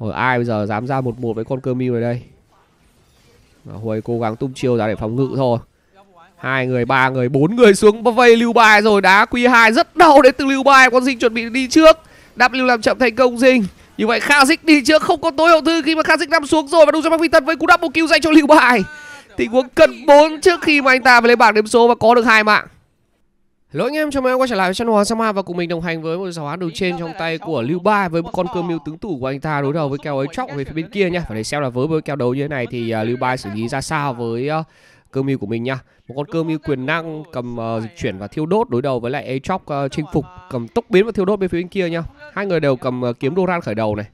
Rồi ai bây giờ dám ra một một với con cơ mưu này đây Mà Huế cố gắng tung chiêu ra để phòng ngự thôi hai người ba người bốn người xuống vây lưu bài rồi đá q 2 rất đau đến từ lưu bài con dinh chuẩn bị đi trước w làm chậm thành công dinh như vậy kha Kha'Zix đi trước không có tối hậu thư khi mà kha Kha'Zix nằm xuống rồi và đúng cho vi Tân với cú một kill dành cho Lưu Bài. Tình huống cần 4 trước khi mà anh ta phải lấy bảng điểm số và có được hai mạng lỗi anh em, chào mừng em quay trở lại với channel Hoàng Sama và cùng mình đồng hành với một giáo án đầu trên trong tay của Lưu Ba với một con cơ mưu tướng tủ của anh ta đối đầu với kèo ấy chóc về phía bên kia nha. Và để xem là với với kèo đấu như thế này thì uh, Lưu Ba xử lý ra sao với cơ cơm mưu của mình nhá Một con cơ mưu quyền năng cầm uh, dịch ờ, chuyển và thiêu đốt đối đầu với lại ấy uh, chinh phục cầm tốc biến và thiêu đốt bên phía bên kia nha. Hai người đều cầm uh, kiếm Doran khởi đầu này.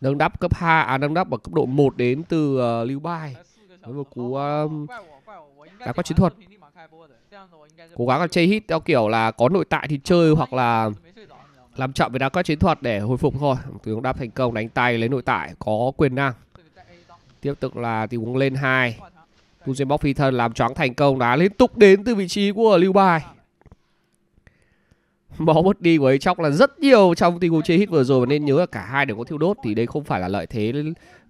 Nâng đắp cấp 2 à nâng đắp ở cấp độ 1 đến từ uh, Lưu Ba với một cú uh, đã có chiến thuật cố gắng là chơi hit theo kiểu là có nội tại thì chơi hoặc là làm chậm với đá các chiến thuật để hồi phục thôi tướng đáp thành công đánh tay lấy nội tại có quyền năng tiếp tục là tình huống lên hai Tuzen bóc phi thân làm choáng thành công đá liên tục đến từ vị trí của lưu bài bó mất đi của ấy chóc là rất nhiều trong tình huống chơi hit vừa rồi và nên nhớ là cả hai đều có thiêu đốt thì đây không phải là lợi thế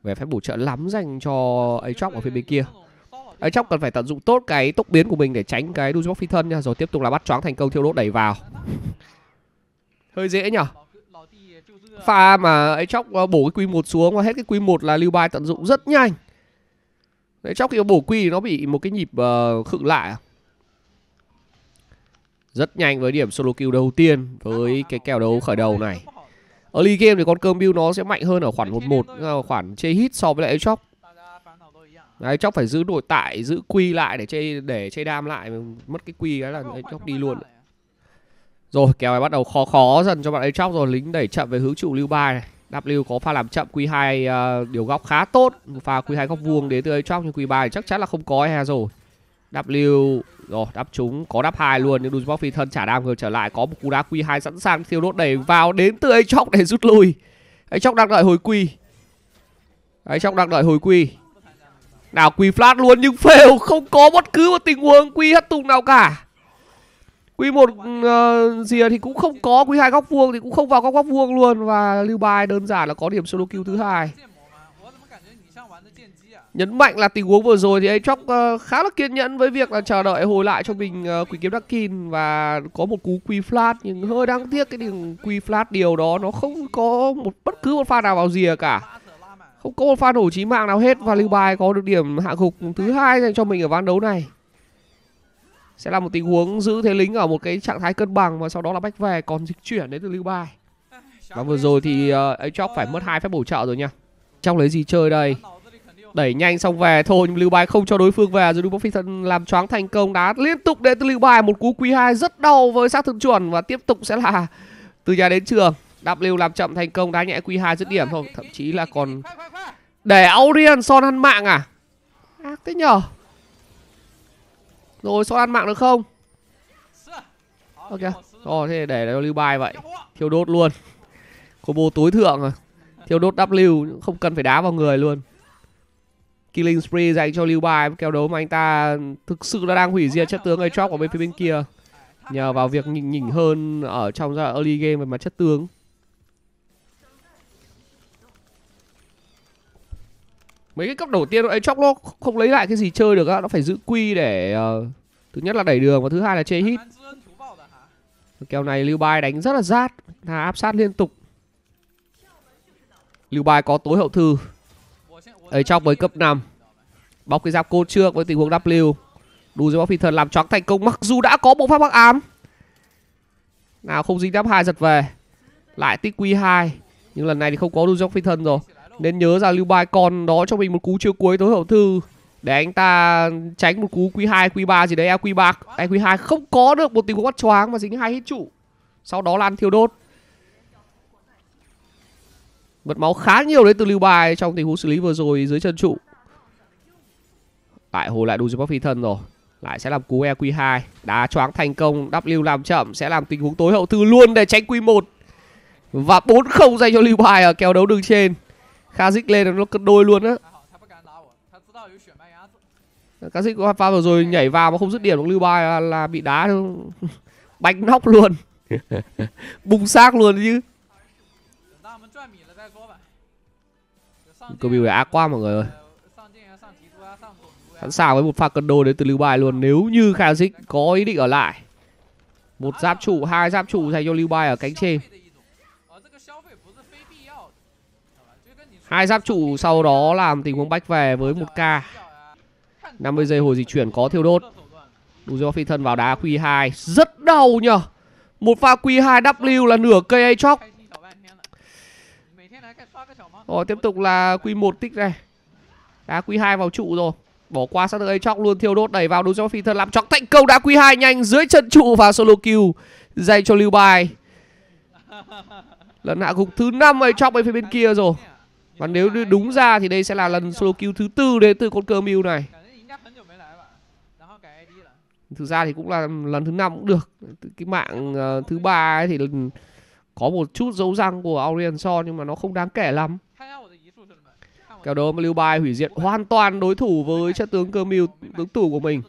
về phép bổ trợ lắm dành cho ấy chóc ở phía bên kia Ấy chóc cần phải tận dụng tốt cái tốc biến của mình để tránh cái Dujoc phi thân nha. Rồi tiếp tục là bắt choáng thành công thiêu đốt đẩy vào. Hơi dễ nhở pha mà ấy chóc ờ, bổ cái q một xuống và hết cái quy một là lưu bài tận dụng rất nhanh đấy chóc khi bổ quy nó bị một cái nhịp uh, khựng lại à? rất nhanh với điểm solo kill đầu tiên với cái kèo đấu khởi đầu này early game thì con cơm build nó sẽ mạnh hơn ở khoảng 1-1, ờ, khoảng chê hit so với lại ấy đấy chóc phải giữ nội tại giữ quy lại để chơi để chơi đam lại mất cái quy cái là đấy, chóc đi luôn à? rồi kèo này bắt đầu khó khó dần cho bạn ấy chóc rồi lính đẩy chậm về hướng trụ lưu bài này W có pha làm chậm Q2 uh, à, điều góc khá tốt pha Q2 góc vuông đến từ ấy chóc nhưng Q3 chắc chắn là không có ha e rồi W rồi đáp chúng có đáp hai luôn nhưng Duzbok phi thân trả đam ngược trở lại có một cú đá Q2 sẵn sàng thiêu đốt đẩy vào đến từ ấy chóc để rút lui ấy chóc đang đợi hồi quy ấy chóc đang đợi hồi quy nào quy flat luôn nhưng fail Không có bất cứ một tình huống quy hất tung nào cả Quy một uh, gì thì cũng không có, quy hai góc vuông thì cũng không vào góc góc vuông luôn và Lưu Bài đơn giản là có điểm solo kill thứ hai. Nhấn mạnh là tình huống vừa rồi thì Aatrox uh, khá là kiên nhẫn với việc là chờ đợi hồi lại cho mình uh, quỷ kiếm Darkin và có một cú quy flat nhưng hơi đáng tiếc cái đường quy flat điều đó nó không có một bất cứ một pha nào vào rìa cả không có một pha nổ chí mạng nào hết và lưu bài có được điểm hạ gục thứ hai dành cho mình ở ván đấu này sẽ là một tình huống giữ thế lính ở một cái trạng thái cân bằng và sau đó là bách về còn dịch chuyển đến từ lưu bài và vừa rồi thì ấy ờ, uh, chóc phải mất hai phép bổ trợ rồi nha trong lấy gì chơi đây đẩy nhanh xong về thôi nhưng lưu bài không cho đối phương về rồi Dubov làm choáng thành công đá liên tục đến từ lưu bài một cú quý 2 rất đau với sát thương chuẩn và tiếp tục sẽ là từ nhà đến trường W làm chậm thành công đá nhẹ Q2 dứt điểm thôi Thậm chí là còn để Aurien son ăn mạng à Ác thế nhở Rồi son ăn mạng được không Ok Rồi thế để lưu bài vậy Thiêu đốt luôn Combo tối thượng rồi à? Thiêu đốt W không cần phải đá vào người luôn Killing Spree dành cho Lưu Bài Kéo đấu mà anh ta thực sự đã đang hủy diệt chất tướng Aatrox ở bên phía bên kia Nhờ vào việc nhỉnh nhỉnh hơn ở trong giai early game về mặt chất tướng mấy cái cốc đầu tiên ấy chóc nó không lấy lại cái gì chơi được á nó phải giữ quy để uh, thứ nhất là đẩy đường và thứ hai là chê hít kèo này lưu bài đánh rất là rát là áp sát liên tục lưu bài có tối hậu thư ấy trong với cấp 5 bóc cái giáp cô trước với tình huống W đủ dưới bóc phi thần làm choáng thành công mặc dù đã có bộ pháp bắc ám nào không dính đáp hai giật về lại tích quy 2 nhưng lần này thì không có đu dưới phi thần rồi nên nhớ ra lưu bài còn đó cho mình một cú chiêu cuối tối hậu thư để anh ta tránh một cú Q2, Q3 gì đấy, à, Q3, à, Q2 không có được một tình huống bắt choáng mà dính hai hit trụ. Sau đó lan thiêu đốt. Mất máu khá nhiều đấy từ lưu bài trong tình huống xử lý vừa rồi dưới chân trụ. Lại hồi lại đủ dưới bóc phi thân rồi. Lại sẽ làm cú EQ2 Đá choáng thành công W làm chậm Sẽ làm tình huống tối hậu thư luôn để tránh Q1 Và 4-0 dành cho Lưu Bài ở kèo đấu đường trên Kha'Zix lên nó cân đôi luôn á Kha'Zix có pha vừa rồi nhảy vào mà không dứt điểm lưu bài là, là bị đá bánh nóc luôn bung xác luôn chứ Cơ biểu á quá mọi người ơi Sẵn sàng với một pha cân đôi đến từ lưu bài luôn Nếu như Kha'Zix có ý định ở lại Một giáp chủ, hai giáp chủ dành cho lưu bài ở cánh trên hai giáp trụ sau đó làm tình huống bách về với một k 50 giây hồi dịch chuyển có thiêu đốt đủ do phi thân vào đá q2 rất đau nhở một pha q2 w là nửa cây a chóc rồi tiếp tục là q1 tích này đá q2 vào trụ rồi bỏ qua sát được a chóc luôn thiêu đốt đẩy vào đủ do phi thân làm chóc thành công đá q2 nhanh dưới chân trụ và solo kill dành cho lưu bài lần hạ gục thứ năm a chóc bên phía bên kia rồi và nếu đúng ra thì đây sẽ là lần solo kill thứ tư đến từ con cơ mưu này thực ra thì cũng là lần thứ năm cũng được cái mạng uh, thứ ba ấy thì có một chút dấu răng của Aurelion Son nhưng mà nó không đáng kể lắm Kèo đó mà Lưu Bai hủy diệt hoàn toàn đối thủ với chất tướng cơ mưu tướng thủ của mình.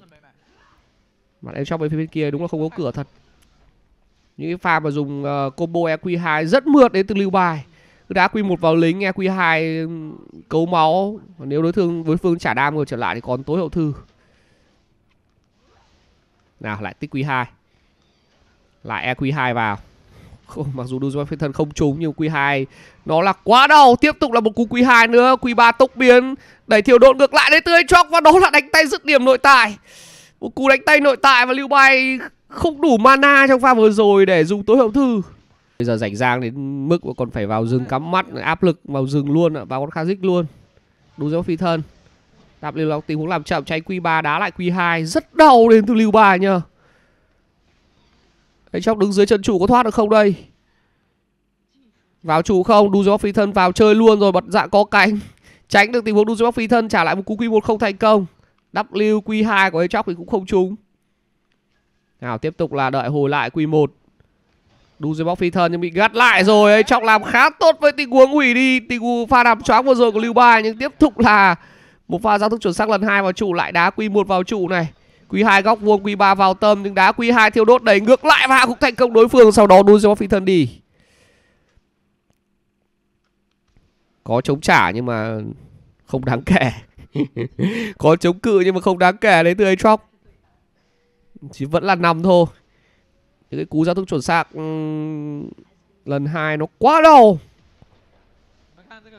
Mà em trong bên phía bên kia đúng là không có cửa thật. Những cái pha mà dùng uh, combo EQ2 rất mượt đến từ Lưu Bai đá quy 1 vào lính, nghe quy 2 cấu máu. nếu đối thương đối phương trả đam rồi trở lại thì còn tối hậu thư. Nào lại tích quy 2. Lại e quy 2 vào. Không, mặc dù phi thân không trúng nhưng quy 2 nó là quá đau. Tiếp tục là một cú quy 2 nữa. quy 3 tốc biến. Đẩy thiếu độn ngược lại đấy tươi chóc và đó là đánh tay dứt điểm nội tại. Một cú đánh tay nội tại và Lưu Bay không đủ mana trong pha vừa rồi để dùng tối hậu thư bây giờ rảnh rang đến mức mà còn phải vào rừng cắm mắt áp lực vào rừng luôn vào con kha dích luôn đúng dấu phi thân đạp lưu lòng tình huống làm chậm cháy q 3 đá lại q 2 rất đau đến từ lưu ba nhá Đấy, chóc đứng dưới chân chủ có thoát được không đây vào chủ không đu dấu phi thân vào chơi luôn rồi bật dạng có cánh tránh được tình huống đu dấu phi thân trả lại một cú q 1 không thành công W Q2 của Echok thì cũng không trúng. Nào tiếp tục là đợi hồi lại Q1 Đu dưới bóc phi thần nhưng bị gắt lại rồi ấy. Trọng làm khá tốt với tình huống hủy đi tình huống pha đạp choáng vừa rồi của Lưu Ba nhưng tiếp tục là một pha giao thức chuẩn xác lần hai vào trụ lại đá quy 1 vào trụ này. Quy 2 góc vuông quy 3 vào tâm nhưng đá quy 2 thiêu đốt đẩy ngược lại và cũng thành công đối phương sau đó đu dưới bóc phi thần đi. Có chống trả nhưng mà không đáng kể. Có chống cự nhưng mà không đáng kể đấy từ Atrox. Chỉ vẫn là nằm thôi những cái cú giao thức chuẩn xác ừ, lần hai nó quá đau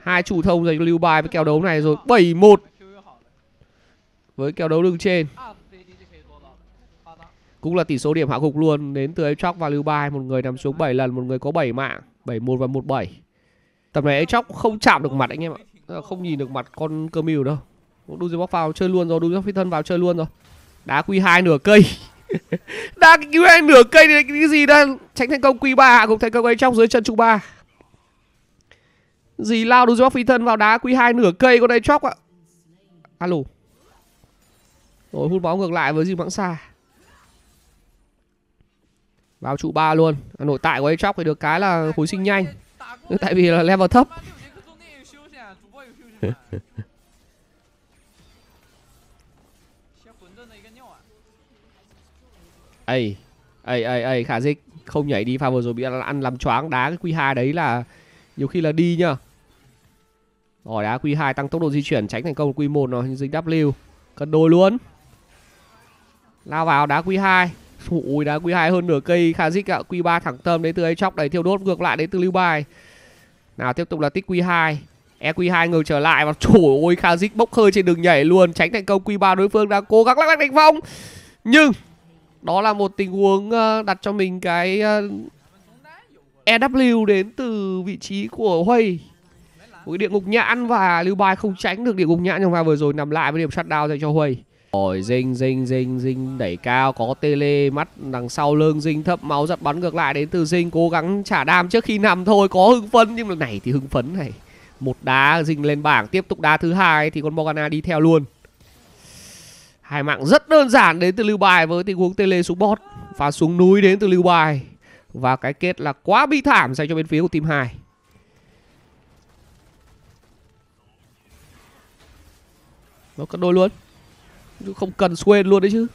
hai chủ thông dành lưu bài với kèo đấu này rồi 7-1 với kèo đấu đường trên cũng là tỷ số điểm hạ gục luôn đến từ Echok và lưu Bai một người nằm xuống 7 lần một người có 7 mạng 71 và 17 tập này Echok không chạm được mặt anh em ạ không nhìn được mặt con cơ mưu đâu đu Dujovic vào chơi luôn rồi đu phi thân vào chơi luôn rồi đá quy hai nửa cây đang cứu anh nửa cây thì cái gì đang tránh thành công q ba hạ gục thành công ấy trong dưới chân trụ ba gì lao đúng góc phi thân vào đá q hai nửa cây con đây chóc ạ alo rồi hút bóng ngược lại với gì mãng xa vào trụ ba luôn à, nội tại của ấy chóc thì được cái là hồi sinh nhanh tại vì là level thấp ấy ấy ấy ấy khả dích không nhảy đi pha vừa rồi bị ăn, làm choáng đá cái q 2 đấy là nhiều khi là đi nhá rồi đá q 2 tăng tốc độ di chuyển tránh thành công q 1 nó dính w cân đôi luôn lao vào đá q 2 Ui đá q 2 hơn nửa cây khả dích ạ q 3 thẳng tâm đấy từ ấy chóc đấy thiêu đốt ngược lại đấy từ lưu bài nào tiếp tục là tích q 2 e Q 2 ngược trở lại và trời ơi Kazik bốc hơi trên đường nhảy luôn tránh thành công Q3 đối phương đang cố gắng lắc lắc đánh vong nhưng đó là một tình huống ờ, đặt cho mình cái ờ, EW đến từ vị trí của Huy Một cái địa ngục nhãn và Lưu Bài không tránh được địa ngục nhãn trong vai vừa rồi nằm lại với điểm shutdown dành cho Huy Rồi Dinh, Dinh, Dinh, Dinh đẩy cao có tele mắt đằng sau lưng Dinh thấp máu giật bắn ngược lại đến từ Dinh Cố gắng trả đam trước khi nằm thôi có hưng phấn nhưng mà này thì hưng phấn này Một đá Dinh lên bảng tiếp tục đá thứ hai thì con Morgana đi theo luôn Hai mạng rất đơn giản đến từ lưu bài với tình huống tele xuống bot và xuống núi đến từ lưu bài. Và cái kết là quá bi thảm dành cho bên phía của team 2. Nó cân đôi luôn. Không cần quên luôn đấy chứ.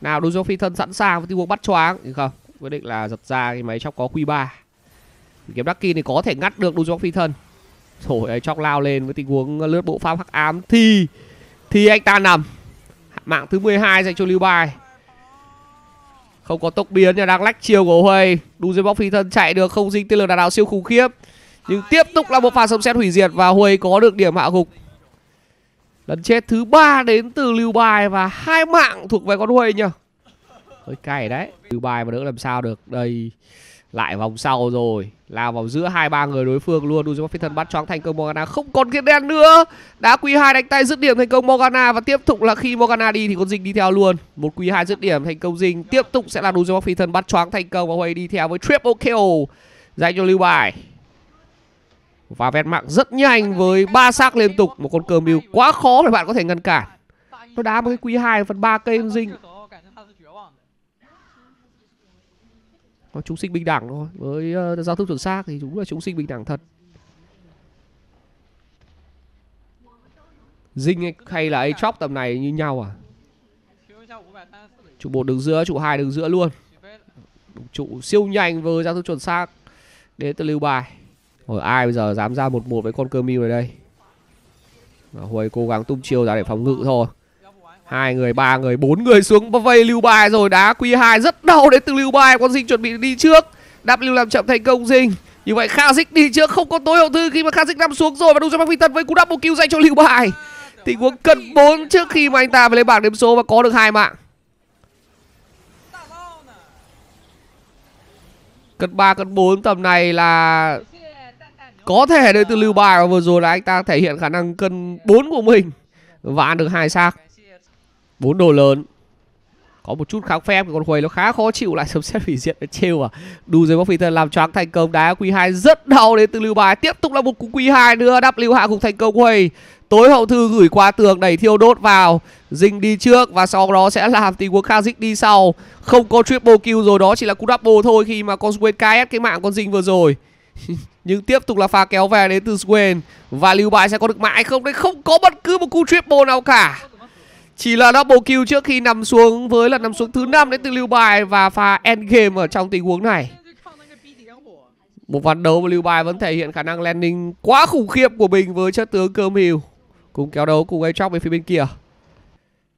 Nào đối phi thân sẵn sàng với tình huống bắt choáng. Nhưng không, quyết định là giật ra cái máy trong có Q3. Kiếm Ducky thì có thể ngắt được đối phi thân. Thổi ấy chóc lao lên với tình huống lướt bộ pháp hắc ám thì thì anh ta nằm Mạng thứ 12 dành cho Lưu Bài. Không có tốc biến nhưng đang lách chiều của Huê. Đu dưới bóc phi thân chạy được không dính tên lửa đạn đạo siêu khủng khiếp. Nhưng tiếp tục là một pha sấm sét hủy diệt và Huê có được điểm hạ gục. Lần chết thứ ba đến từ Lưu Bài và hai mạng thuộc về con Huê nhỉ. Hơi cay đấy. Lưu Bài mà đỡ làm sao được. Đây lại vòng sau rồi là vào giữa hai ba người đối phương luôn phi Phantom bắt choáng thành công Morgana không còn kiến đen nữa đá quý 2 đánh tay dứt điểm thành công Morgana và tiếp tục là khi Morgana đi thì con dinh đi theo luôn một quý 2 dứt điểm thành công dinh tiếp tục sẽ là phi Phantom bắt choáng thành công và Huey đi theo với triple kill dành cho Lưu Bài và vẹt mạng rất nhanh với ba xác liên tục một con cờ mưu quá khó để bạn có thể ngăn cản nó đá một cái quý 2 phần 3 cây dinh nó chúng sinh bình đẳng thôi với uh, giao thức chuẩn xác thì đúng là chúng sinh bình đẳng thật dinh hay là chóc tầm này như nhau à trụ một đứng giữa trụ hai đứng giữa luôn trụ siêu nhanh với giao thức chuẩn xác đến từ lưu bài rồi ai bây giờ dám ra một một với con cơ mưu này đây Hồi cố gắng tung chiêu ra để phòng ngự thôi hai người ba người bốn người xuống bao vây lưu bài rồi đá q 2 rất đau đến từ lưu bài con dinh chuẩn bị đi trước w làm chậm thành công dinh như vậy kha Khazik đi trước không có tối hậu thư khi mà kha Khazik nằm xuống rồi và đúng cho Bắc Phi Tân với cú một kill dành cho Lưu Bài. Tình huống cân 4 trước khi mà anh ta phải lên bảng điểm số và có được hai mạng. Cân 3, cân 4 tầm này là có thể đến từ Lưu Bài và vừa rồi là anh ta thể hiện khả năng cân 4 của mình và ăn được hai xác bốn đồ lớn có một chút kháng phép con quầy nó khá khó chịu lại sớm xét hủy diệt nó trêu à đu dưới bóc phi làm choáng thành công đá q 2 rất đau đến từ lưu bài tiếp tục là một cú q 2 nữa w hạ gục thành công quầy tối hậu thư gửi qua tường đẩy thiêu đốt vào dinh đi trước và sau đó sẽ làm tình huống khazik đi sau không có triple kill rồi đó chỉ là cú double thôi khi mà con swain ks cái mạng con dinh vừa rồi nhưng tiếp tục là pha kéo về đến từ swain và lưu bài sẽ có được mãi không đấy không có bất cứ một cú triple nào cả chỉ là double kill trước khi nằm xuống với là nằm xuống thứ năm đến từ Lưu Bài và pha end game ở trong tình huống này. Một ván đấu mà Lưu Bài vẫn thể hiện khả năng landing quá khủng khiếp của mình với chất tướng Cơm Hiều. Cùng kéo đấu cùng Atrox về phía bên kia.